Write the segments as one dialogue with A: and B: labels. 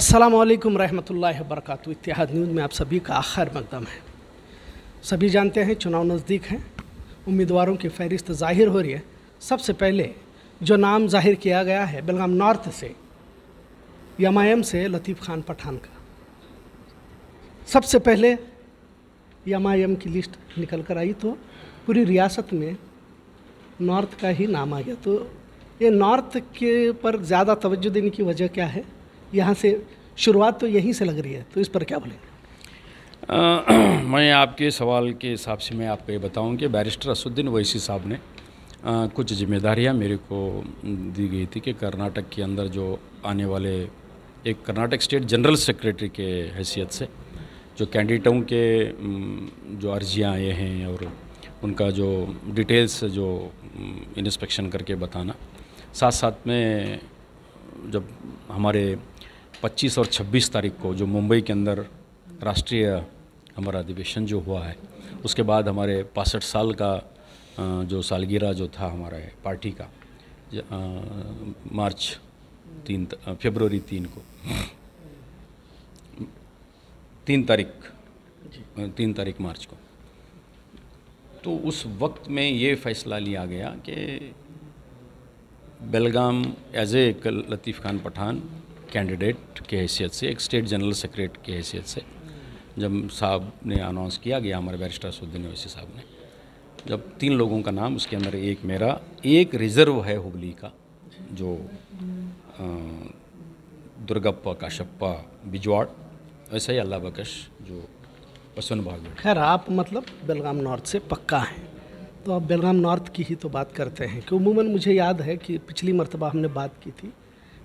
A: अस्सलाम वालेकुम रहमतुल्लाहि इतिहाद न्यूज़ में आप सभी का आखिर मकदम है सभी जानते हैं चुनाव नज़दीक हैं उम्मीदवारों की फहरिस्त जाहिर हो रही है सबसे पहले जो नाम जाहिर किया गया है बेलगाम नॉर्थ से यमायम से लतीफ़ खान पठान का सबसे पहले यमायम की लिस्ट निकल कर आई तो पूरी रियासत में नॉर्थ का ही नाम आ गया तो ये नॉर्थ के पर ज़्यादा तवज्जो देने की वजह क्या है यहाँ से शुरुआत तो यहीं से लग रही है तो इस पर क्या बोले
B: मैं आपके सवाल के हिसाब से मैं आपको ये बताऊँ कि बैरिस्टर असुद्दीन वैसी साहब ने आ, कुछ जिम्मेदारियाँ मेरे को दी गई थी कि कर्नाटक के अंदर जो आने वाले एक कर्नाटक स्टेट जनरल सेक्रेटरी के हैसियत से जो कैंडिडेटों के जो अर्जियाँ आए हैं और उनका जो डिटेल्स जो इंस्पेक्शन करके बताना साथ साथ में जब हमारे 25 और 26 तारीख को जो मुंबई के अंदर राष्ट्रीय हमारा अधिवेशन जो हुआ है उसके बाद हमारे पासठ साल का जो सालगिरह जो था हमारे पार्टी का मार्च तीन फेबर तीन को तीन तारीख तीन तारीख मार्च को तो उस वक्त में ये फैसला लिया गया कि Belgaum as a Latif Khan Pathan candidate के हैसियत से एक स्टेट जनरल सेक्रेट के हैसियत से जब साहब ने अनाउंस किया गया हमारे बैरिस्टर सुद्दीन अवैसी साहब ने जब तीन लोगों का नाम उसके अंदर एक मेरा एक रिज़र्व है हुबली का जो दुर्गप्पा काशप्पा बिजवाड़ वैसा ही अल्लाह बकश जो पसंद भाग
A: खैर आप मतलब बेलगाम नॉर्थ से पक्का हैं तो आप बेलगाम नॉर्थ की ही तो बात करते हैं कि उमूमन मुझे याद है कि पिछली मरतबा हमने बात की थी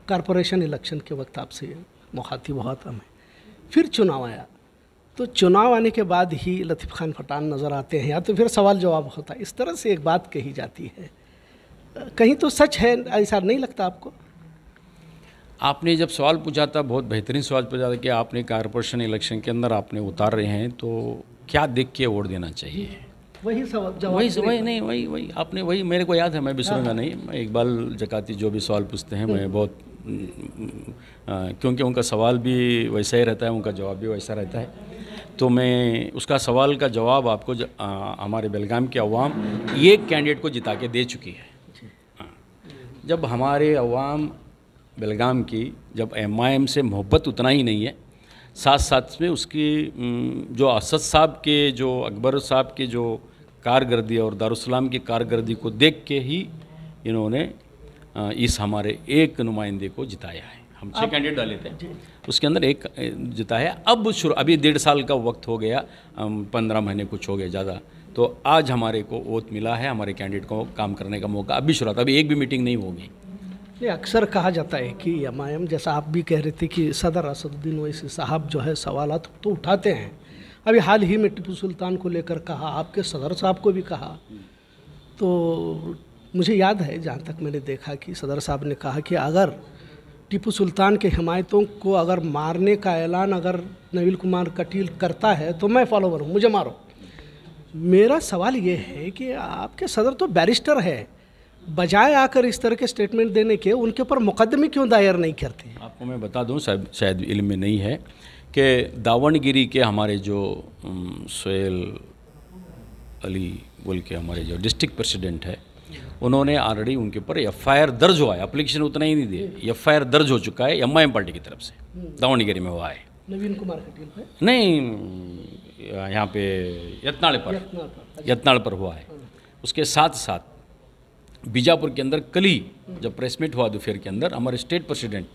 A: कॉरपोरेशन इलेक्शन के वक्त आपसे मुखातिब बहुत हम है फिर चुनाव आया तो चुनाव आने के बाद ही लतीफ़ खान पठान नज़र आते हैं या तो फिर सवाल जवाब होता है इस तरह से एक बात कही जाती है कहीं तो सच है ऐसा नहीं लगता आपको
B: आपने जब सवाल पूछा था बहुत बेहतरीन सवाल पूछा था कि आपने कॉरपोरेशन इलेक्शन के अंदर आपने उतार रहे हैं तो क्या देख के वोट देना चाहिए
A: वही सवाल वही वही नहीं
B: वही वही आपने वही मेरे को याद है मैं बिसरूंगा हाँ। नहीं मैं इकबाल जकाती जो भी सवाल पूछते हैं मैं हम्म। बहुत क्योंकि उनका सवाल भी वैसा ही रहता है उनका जवाब भी वैसा रहता है तो मैं उसका सवाल का जवाब आपको ज, आ, हमारे बेलगाम के अवाम एक कैंडिडेट को जिता के दे चुकी है जब हमारे अवाम बेलगाम की जब एम से मोहब्बत उतना ही नहीं है साथ साथ में उसकी जो असद साहब के जो अकबर साहब के जो कारगर्दी और दारुसलाम की कारगर्दी को देख के ही इन्होंने इस हमारे एक नुमाइंदे को जिताया है हम छः कैंडिडेट डाले थे उसके अंदर एक जिताया अब शुरू अभी डेढ़ साल का वक्त हो गया पंद्रह महीने कुछ हो गया ज़्यादा तो आज हमारे को वोट मिला है हमारे कैंडिडेट को काम करने का मौका अभी शुरुआत अभी एक भी मीटिंग नहीं होगी
A: ये अक्सर कहा जाता है कि एम आई एम जैसा आप भी कह रहे थे कि सदर असदुद्दीन वैसी साहब जो है सवाल तो उठाते हैं अभी हाल ही में टिपू सुल्तान को लेकर कहा आपके सदर साहब को भी कहा तो मुझे याद है जहाँ तक मैंने देखा कि सदर साहब ने कहा कि अगर टीपू सुल्तान के हमायतों को अगर मारने का ऐलान अगर नवील कुमार कटील करता है तो मैं फॉलोवर हूँ मुझे मारो मेरा सवाल ये है कि आपके सदर तो बैरिस्टर है बजाय आकर इस तरह के स्टेटमेंट देने के उनके ऊपर मुकदमे क्यों दायर नहीं करते
B: आपको मैं बता दूँ शायद इल्म में नहीं है कि दावणगिरी के हमारे जो सोहेल अली बोल के हमारे जो डिस्ट्रिक्ट प्रेसिडेंट है उन्होंने ऑलरेडी उनके ऊपर एफ दर्ज हुआ है अप्लीकेशन उतना ही नहीं दिए एफ दर्ज हो चुका है एम पार्टी की तरफ से हम्म। दावणगिरी में हुआ है
A: नवीन कुमार कटील पर
B: नहीं यहाँ पे यत्नाड़ पर यत्नाड़ अच्छा। पर हुआ है हाँ। उसके साथ साथ बीजापुर के अंदर कली जब प्रेस मीट हुआ दोपहर के अंदर हमारे स्टेट प्रेसिडेंट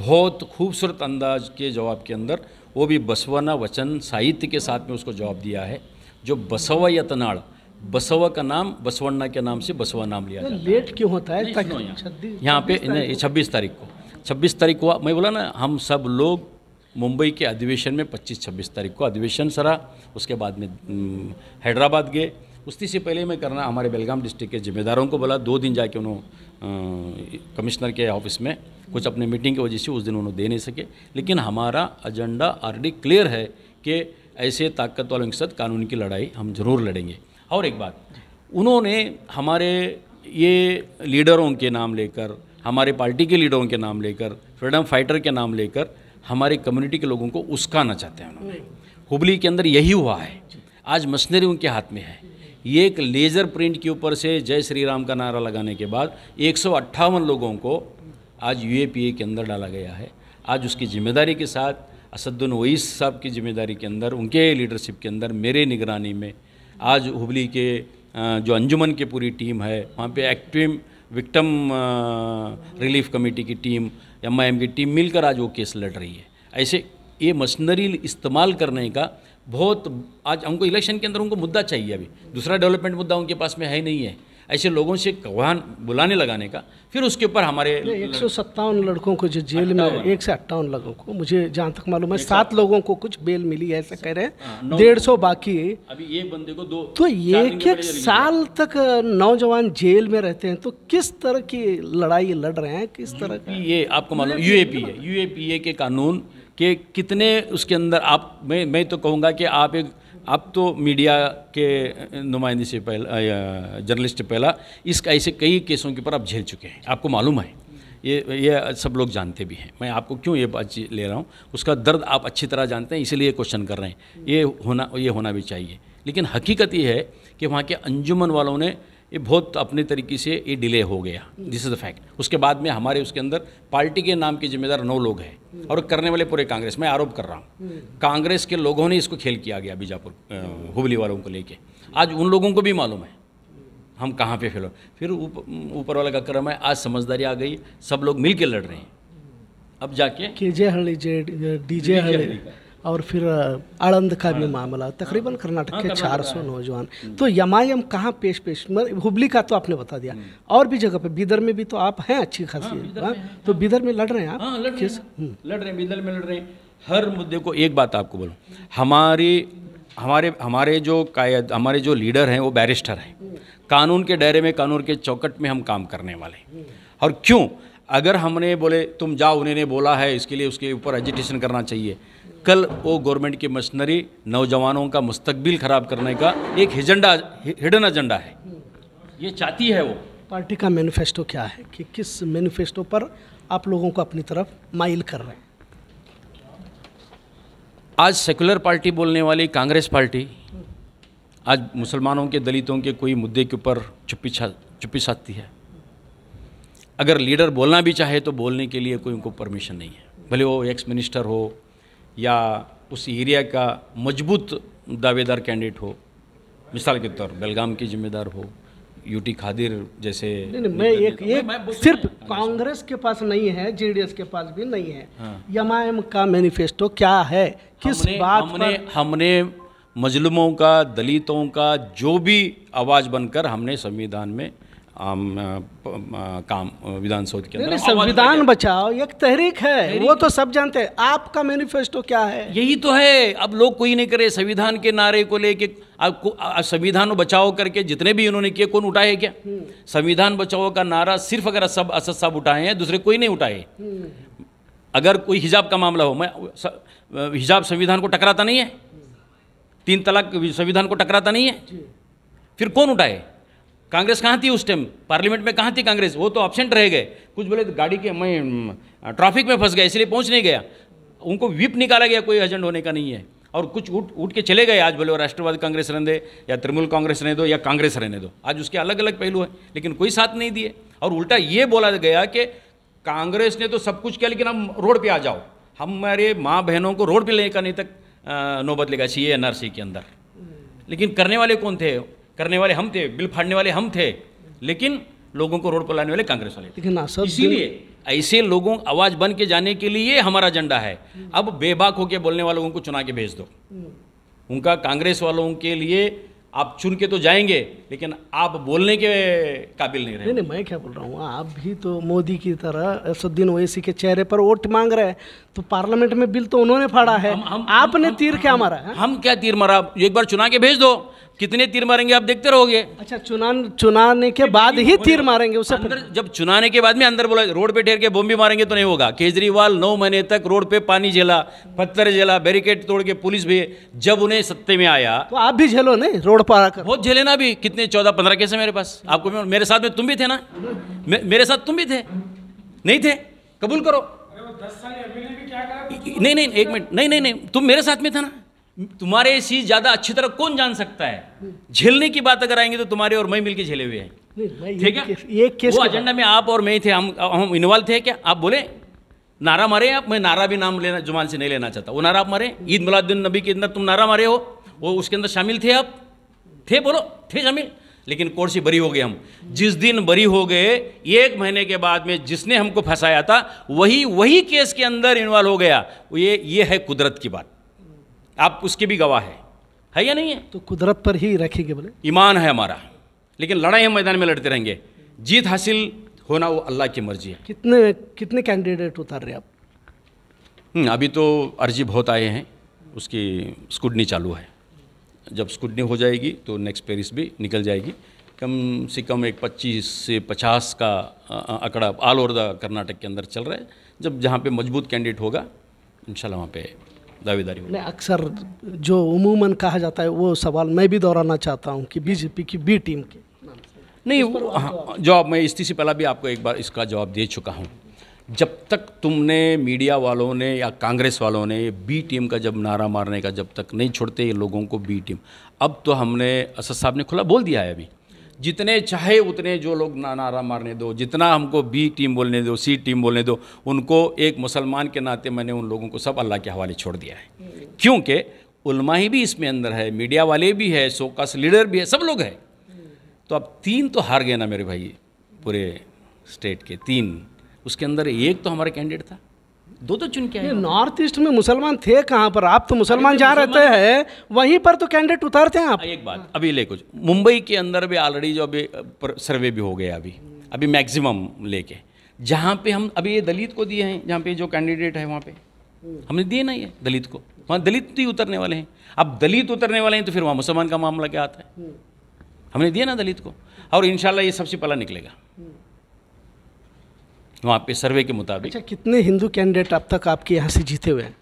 B: बहुत खूबसूरत अंदाज के जवाब के अंदर वो भी बसवाना वचन साहित्य के साथ में उसको जवाब दिया है जो बसवा यतनाड़ बसवा का नाम बसवन्ना के नाम से बसवा नाम लिया तो जाता
A: लेट क्यों होता है यहाँ पे
B: छब्बीस तारीख को छब्बीस तारीख को मैं बोला ना हम सब लोग मुंबई के अधिवेशन में पच्चीस छब्बीस तारीख को अधिवेशन सरा उसके बाद में हैदराबाद गए उसी से पहले मैं करना हमारे बेलगाम डिस्ट्रिक्ट के जिम्मेदारों को बोला दो दिन जाके उन्होंने कमिश्नर के ऑफिस में कुछ अपने मीटिंग की वजह से उस दिन उन्होंने दे नहीं सके लेकिन हमारा एजेंडा ऑलरेडी क्लियर है कि ऐसे ताकत वालों के साथ कानून की लड़ाई हम जरूर लड़ेंगे और एक बात उन्होंने हमारे ये लीडरों के नाम लेकर हमारे पार्टी के लीडरों के नाम लेकर फ्रीडम फाइटर के नाम लेकर हमारे कम्युनिटी के लोगों को उसकाना चाहते हैं उन्होंने हुबली के अंदर यही हुआ है आज मशीनरी उनके हाथ में है ये एक लेज़र प्रिंट के ऊपर से जय श्री राम का नारा लगाने के बाद एक लोगों को आज यू के अंदर डाला गया है आज उसकी जिम्मेदारी के साथ असदुल वईस साहब की जिम्मेदारी के अंदर उनके लीडरशिप के अंदर मेरे निगरानी में आज हुबली के जो अंजुमन के पूरी टीम है वहाँ पे एक्टिव विक्टम रिलीफ कमेटी की टीम एम की टीम मिलकर आज वो केस लड़ रही है ऐसे ये मशीनरी इस्तेमाल करने का बहुत आज हमको इलेक्शन के अंदर उनको मुद्दा चाहिए अभी दूसरा डेवलपमेंट मुद्दा उनके पास में है नहीं है ऐसे लोगों से कवान बुलाने लगाने का फिर उसके ऊपर हमारे एक सौ
A: सत्तावन लड़कों को जो जेल में एक से अट्ठावन लोगों को मुझे जहाँ तक मालूम है सात लोगों को कुछ बेल मिली ऐसा कह रहे हैं हाँ, डेढ़ सौ बाकी
B: अभी एक बंदे को दो तो एक एक साल
A: तक नौजवान जेल में रहते हैं तो किस तरह की लड़ाई लड़ रहे हैं किस तरह की
B: ये आपको मालूम मतलब यूएपीए यूएपीए के कानून के कितने उसके अंदर आप मैं मैं तो कहूँगा कि आप एक अब तो मीडिया के नुमाइंदे से पहला जर्नलिस्ट पहला इस ऐसे कई केसों के ऊपर आप झेल चुके हैं आपको मालूम है ये ये सब लोग जानते भी हैं मैं आपको क्यों ये बात ले रहा हूँ उसका दर्द आप अच्छी तरह जानते हैं इसीलिए क्वेश्चन कर रहे हैं ये होना ये होना भी चाहिए लेकिन हकीकत ये है कि वहाँ के अंजुमन वालों ने ये बहुत अपने तरीके से ये डिले हो गया दिस इज़ द फैक्ट उसके बाद में हमारे उसके अंदर पार्टी के नाम के जिम्मेदार नौ लोग हैं और करने वाले पूरे कांग्रेस मैं आरोप कर रहा हूँ कांग्रेस के लोगों ने इसको खेल किया गया बीजापुर हुबली वालों को लेके आज उन लोगों को भी मालूम है हम कहाँ पे फेलो फिर ऊपर वाले का क्रम है आज समझदारी आ गई सब लोग मिल के लड़ रहे हैं अब जाके
A: के जे हल्ली जे डी जे हल्ली और फिर आणंद का भी मामला तकरीबन हाँ। कर्नाटक हाँ, के चार सौ नौजवान हम्म। तो यमायम कहाँ पेश पेश हुबली का तो आपने बता दिया हम्म। और भी जगह पे बिदर में भी तो आप हैं अच्छी हाँ, खासी तो बिदर में लड़ रहे हैं आप हम्म।
B: लड़ रहे हैं बिदर में लड़ रहे हैं हर मुद्दे को एक बात आपको बोलूँ हमारे हमारे हमारे जो कायद हमारे जो लीडर हैं वो बैरिस्टर हैं कानून के डायरे में कानून के चौकट में हम काम करने वाले और क्यों अगर हमने बोले तुम जाओ उन्होंने बोला है इसके लिए उसके ऊपर एजिटेशन करना चाहिए कल वो गवर्नमेंट की मशीनरी नौजवानों का मुस्तबिल ख़राब करने का एक एजेंडा हिडन एजेंडा है ये चाहती है वो
A: पार्टी का मैनिफेस्टो क्या है कि किस मैनिफेस्टो पर आप लोगों को अपनी तरफ माइल कर रहे हैं
B: आज सेकुलर पार्टी बोलने वाली कांग्रेस पार्टी आज मुसलमानों के दलितों के कोई मुद्दे के ऊपर चुप्पी छा चुप्पी साधती है अगर लीडर बोलना भी चाहे तो बोलने के लिए कोई उनको परमिशन नहीं है भले वो एक्स मिनिस्टर हो या उस एरिया का मजबूत दावेदार कैंडिडेट हो मिसाल के तौर बेलगाम की जिम्मेदार हो यूटी खादिर जैसे नहीं, नहीं, मैं एक
A: ये सिर्फ कांग्रेस के पास नहीं है जेडीएस के पास भी नहीं है हाँ। यमायम का मैनिफेस्टो क्या है किस
B: हमने, बात हमने पर... हमने मजलूमों का दलितों का जो भी आवाज़ बनकर हमने संविधान में आम आ, आ, काम विधान के अंदर संविधान
A: बचाओ एक तहरीक है तहरीक वो तो सब जानते हैं आपका मैनिफेस्टो क्या है
B: यही तो है अब लोग कोई नहीं करे संविधान के नारे को लेके आपको संविधान बचाओ करके जितने भी इन्होंने किए कौन उठाए क्या हम्म। संविधान बचाओ का नारा सिर्फ अगर सब असद साहब उठाए हैं दूसरे कोई नहीं उठाए अगर कोई हिजाब का मामला हो मैं हिजाब संविधान को टकराता नहीं है तीन तलाक संविधान को टकराता नहीं है फिर कौन उठाए कांग्रेस कहाँ थी उस टाइम पार्लियामेंट में कहाँ थी कांग्रेस वो तो ऑप्शेंट रह गए कुछ बोले तो गाड़ी के मैं ट्रैफिक में फंस गया इसलिए पहुँच नहीं गया उनको विप निकाला गया कोई एजेंट होने का नहीं है और कुछ उठ उठ के चले गए आज बोले राष्ट्रवादी कांग्रेस रहने दे या तृणमूल कांग्रेस रहने दो या कांग्रेस रहने दो आज उसके अलग अलग पहलू हैं लेकिन कोई साथ नहीं दिए और उल्टा ये बोला गया कि कांग्रेस ने तो सब कुछ किया लेकिन हम रोड पर आ जाओ हमारे माँ बहनों को रोड पर लेकर नहीं तक नौबत लेगा सी एन के अंदर लेकिन करने वाले कौन थे करने वाले हम थे बिल फाड़ने वाले हम थे लेकिन लोगों को रोड पर लाने वाले कांग्रेस वाले
A: थे हाँ, इसीलिए
B: ऐसे लोगों आवाज बन के जाने के लिए हमारा एजेंडा है अब बेबाक होकर बोलने वाले लोगों को चुना के भेज दो
A: हम्म।
B: उनका कांग्रेस वालों के लिए आप चुन के तो जाएंगे लेकिन आप बोलने के काबिल नहीं रहे नहीं नहीं
A: मैं क्या बोल रहा हूँ आप भी तो मोदी की तरह असुद्दीन ओवैसी के चेहरे पर वोट मांग रहे हैं तो पार्लियामेंट में बिल तो उन्होंने फाड़ा है हम, हम, आपने हम, तीर हम, क्या मारा
B: है? हम क्या तीर मारा एक बार चुना के भेज दो कितने तीर मारेंगे आप देखते रहोगे अच्छा चुनान
A: चुनाने के बाद ही तीर
B: मारेंगे उसे अंदर जब चुनाने के बाद में अंदर बोला रोड पे ठहर के बम भी मारेंगे तो नहीं होगा केजरीवाल नौ महीने तक रोड पे पानी झेला पत्थर झेला बैरिकेड तोड़ के पुलिस भी जब उन्हें सत्ते में आया
A: तो आप भी झेलो नहीं रोड पर आकर
B: बहुत झेले ना अभी कितने चौदह पंद्रह केस है मेरे पास आपको मेरे साथ में तुम भी थे ना मेरे साथ तुम भी थे नहीं थे कबूल करो नहीं नहीं एक मिनट नहीं नहीं नहीं तुम मेरे साथ में था ना तुम्हारे चीज ज्यादा अच्छी तरह कौन जान सकता है झेलने की बात अगर आएंगे तो तुम्हारे और मैं मिलकर झेले हुए
A: हैं ठीक है
B: ये केस वो एजेंडा में आप और मैं थे हम हम इन्वॉल्व थे क्या आप बोले नारा मारे आप मैं नारा भी नाम लेना जुमान से नहीं लेना चाहता वो नारा आप मारे ईद मुलादीन नबी के अंदर तुम नारा मारे हो वो उसके अंदर शामिल थे आप थे बोलो थे शामिल लेकिन कोर्ट से बरी हो गए हम जिस दिन बरी हो गए एक महीने के बाद में जिसने हमको फंसाया था वही वही केस के अंदर इन्वॉल्व हो गया ये ये है कुदरत की बात आप उसके भी गवाह है है या नहीं है तो
A: कुदरत पर ही रखेंगे बोले
B: ईमान है हमारा लेकिन लड़ाई हम मैदान में लड़ते रहेंगे जीत हासिल होना वो अल्लाह की मर्जी है
A: कितने कितने कैंडिडेट उतार रहे आप
B: हम्म, अभी तो अर्जी बहुत आए हैं उसकी स्कूडनी चालू है जब स्कूडनी हो जाएगी तो नेक्स्ट पेरिस भी निकल जाएगी कम से कम एक 25 से 50 का आंकड़ा ऑल ओवर द कर्नाटक के अंदर चल रहा है जब जहाँ पे मजबूत कैंडिडेट होगा इंशाल्लाह वहाँ पे दावेदारी नहीं
A: अक्सर जो उमूमन कहा जाता है वो सवाल मैं भी दोहराना चाहता हूँ कि बीजेपी की बी टीम की
B: नहीं हाँ जवाब मैं इसी से पहला भी आपको एक बार इसका जवाब दे चुका हूँ जब तक तुमने मीडिया वालों ने या कांग्रेस वालों ने बी टीम का जब नारा मारने का जब तक नहीं छोड़ते ये लोगों को बी टीम अब तो हमने असद साहब ने खुला बोल दिया है अभी जितने चाहे उतने जो लोग ना नारा मारने दो जितना हमको बी टीम बोलने दो सी टीम बोलने दो उनको एक मुसलमान के नाते मैंने उन लोगों को सब अल्लाह के हवाले छोड़ दिया है क्योंकि उलमा ही भी इसमें अंदर है मीडिया वाले भी है सोकस लीडर भी है सब लोग हैं तो अब तीन तो हार गए ना मेरे भाई पूरे स्टेट के तीन उसके अंदर एक तो हमारा कैंडिडेट था दो तो
A: चुन के आए नॉर्थ ईस्ट में मुसलमान थे कहाँ पर आप तो मुसलमान जहाँ रहते हैं वहीं पर तो कैंडिडेट
B: उतारते हैं आप हाँ, एक बात अभी ले कुछ मुंबई के अंदर भी ऑलरेडी जो अभी सर्वे भी हो गया अभी अभी मैक्सिमम लेके जहाँ पे हम अभी ये दलित को दिए हैं जहाँ पे जो कैंडिडेट है वहाँ पे हमने दिए नहीं है दलित को वहाँ दलित ही उतरने वाले हैं अब दलित उतरने वाले हैं तो फिर वहाँ मुसलमान का मामला क्या आता है हमने दिया ना दलित को और इन ये सबसे पहला निकलेगा वहाँ पे सर्वे के मुताबिक अच्छा
A: कितने हिंदू कैंडिडेट अब तक आपके यहाँ से जीते हुए हैं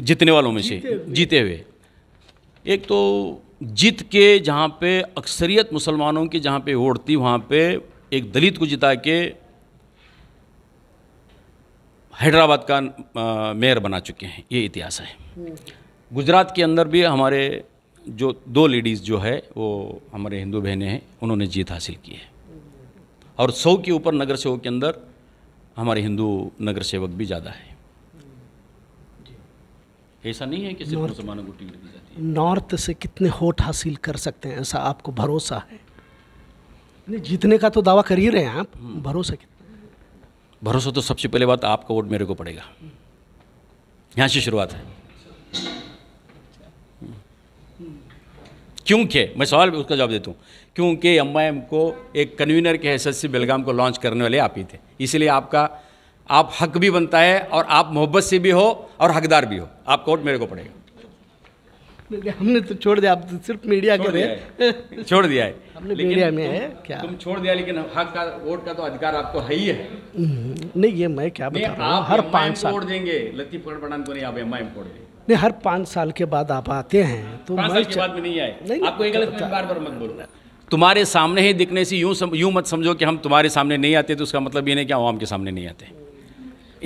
B: जीतने वालों में से जीते हुए एक तो जीत के जहाँ पे अक्सरियत मुसलमानों की जहाँ पे वोट थी वहाँ पे एक दलित को जिता के हैदराबाद का मेयर बना चुके हैं ये इतिहास है गुजरात के अंदर भी हमारे जो दो लेडीज़ जो है वो हमारे हिंदू बहनें हैं उन्होंने जीत हासिल की है और सौ के ऊपर नगर सेवक के अंदर हमारे हिंदू नगर सेवक भी ज़्यादा है ऐसा नहीं है कि सिर्फ मुसलमानों को टिकट दी
A: जाती है नॉर्थ से कितने वोट हासिल कर सकते हैं ऐसा आपको भरोसा है नहीं जीतने का तो दावा कर ही रहे हैं आप हम्म। भरोसा कितना
B: भरोसा तो सबसे पहले बात आपका वोट मेरे को पड़ेगा यहाँ से शुरुआत है क्योंकि मैं सवाल उसका जवाब देता हूँ क्योंकि एम को एक कन्वीनर के हैसियत से बेलगाम को लॉन्च करने वाले आप ही थे इसलिए आपका आप हक भी बनता है और आप मोहब्बत से भी हो और हकदार भी हो आप कोर्ट मेरे को पड़ेगा
A: हमने तो छोड़ दिया आप तो सिर्फ मीडिया के रहे छोड़ दिया है हमने मीडिया में है
B: क्या तुम छोड़ दिया लेकिन हक का वोट का तो अधिकार आपको है ही है
A: हम्म, नहीं ये मैं क्या बता रहा हूँ हर पांच साल वोट
B: देंगे लतीफ पठान को नहीं आप एम आई एम वोट देंगे
A: नहीं हर पाँच साल के बाद आप आते
B: हैं तो साल के बाद में नहीं आए नहीं, आपको एक गलत बार बार मत बोलना तुम्हारे सामने ही दिखने से यूँ यूँ मत समझो कि हम तुम्हारे सामने नहीं आते तो उसका मतलब ये नहीं कि आवाम के सामने नहीं आते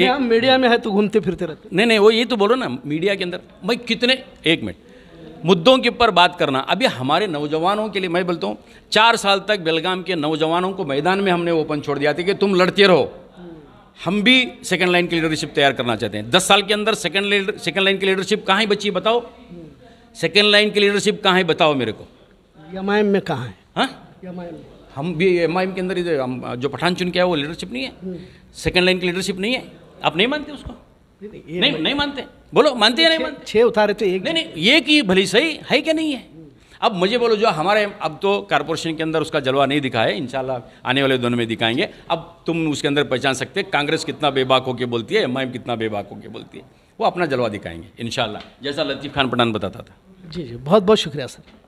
B: एक हम मीडिया में है तो घूमते फिरते रहते नहीं नहीं वो ये तो बोलो ना मीडिया के अंदर भाई कितने एक मिनट मुद्दों के ऊपर बात करना अभी हमारे नौजवानों के लिए मैं बोलता हूँ चार साल तक बेलगाम के नौजवानों को मैदान में हमने ओपन छोड़ दिया था कि तुम लड़ते रहो हम भी सेकंड लाइन की लीडरशिप तैयार करना चाहते हैं दस साल के अंदर सेकंड लीडर सेकेंड लाइन की लीडरशिप कहाँ है बच्ची बताओ सेकेंड लाइन की लीडरशिप कहाँ है बताओ मेरे को
A: एम में कहाँ है हाँ?
B: हम भी एम आई एम के अंदर हम जो पठान चुन के आए वो लीडरशिप नहीं है सेकेंड लाइन की लीडरशिप नहीं है आप नहीं मानते उसको नहीं नहीं, मानते बोलो मानते हैं नहीं मानते छः उतारे तो एक नहीं नहीं ये की भली सही है क्या नहीं है अब मुझे बोलो जो हमारे अब तो कॉरपोरेशन के अंदर उसका जलवा नहीं दिखा है इंशाल्लाह आने वाले दोनों में दिखाएंगे अब तुम उसके अंदर पहचान सकते कांग्रेस कितना बेबाक होकर बोलती है एम कितना बेबाक होकर बोलती है वो अपना जलवा दिखाएंगे इन जैसा लतीफ़ खान पठान बताता था
A: जी जी बहुत बहुत शुक्रिया सर